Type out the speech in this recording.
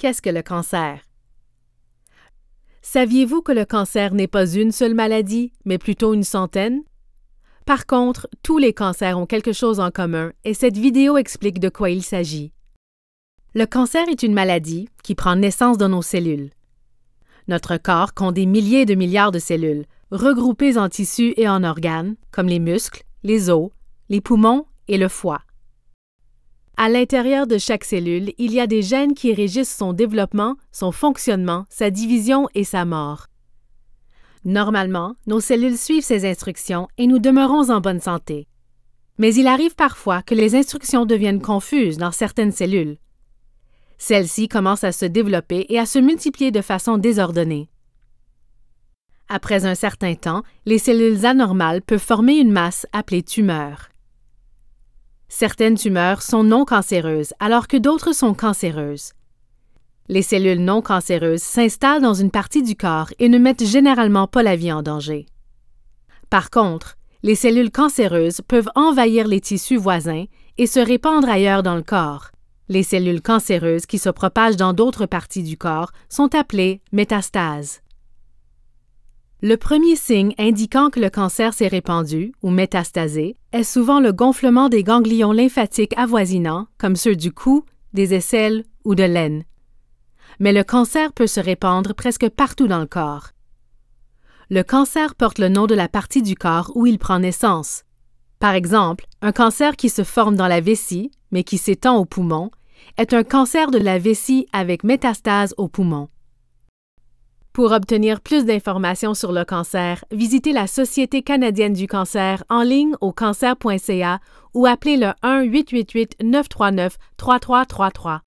Qu'est-ce que le cancer? Saviez-vous que le cancer n'est pas une seule maladie, mais plutôt une centaine? Par contre, tous les cancers ont quelque chose en commun et cette vidéo explique de quoi il s'agit. Le cancer est une maladie qui prend naissance dans nos cellules. Notre corps compte des milliers de milliards de cellules, regroupées en tissus et en organes, comme les muscles, les os, les poumons et le foie. À l'intérieur de chaque cellule, il y a des gènes qui régissent son développement, son fonctionnement, sa division et sa mort. Normalement, nos cellules suivent ces instructions et nous demeurons en bonne santé. Mais il arrive parfois que les instructions deviennent confuses dans certaines cellules. Celles-ci commencent à se développer et à se multiplier de façon désordonnée. Après un certain temps, les cellules anormales peuvent former une masse appelée tumeur. Certaines tumeurs sont non cancéreuses alors que d'autres sont cancéreuses. Les cellules non cancéreuses s'installent dans une partie du corps et ne mettent généralement pas la vie en danger. Par contre, les cellules cancéreuses peuvent envahir les tissus voisins et se répandre ailleurs dans le corps. Les cellules cancéreuses qui se propagent dans d'autres parties du corps sont appelées métastases. Le premier signe indiquant que le cancer s'est répandu ou métastasé est souvent le gonflement des ganglions lymphatiques avoisinants, comme ceux du cou, des aisselles ou de l'aine. Mais le cancer peut se répandre presque partout dans le corps. Le cancer porte le nom de la partie du corps où il prend naissance. Par exemple, un cancer qui se forme dans la vessie, mais qui s'étend au poumon, est un cancer de la vessie avec métastase au poumon. Pour obtenir plus d'informations sur le cancer, visitez la Société canadienne du cancer en ligne au cancer.ca ou appelez le 1-888-939-3333.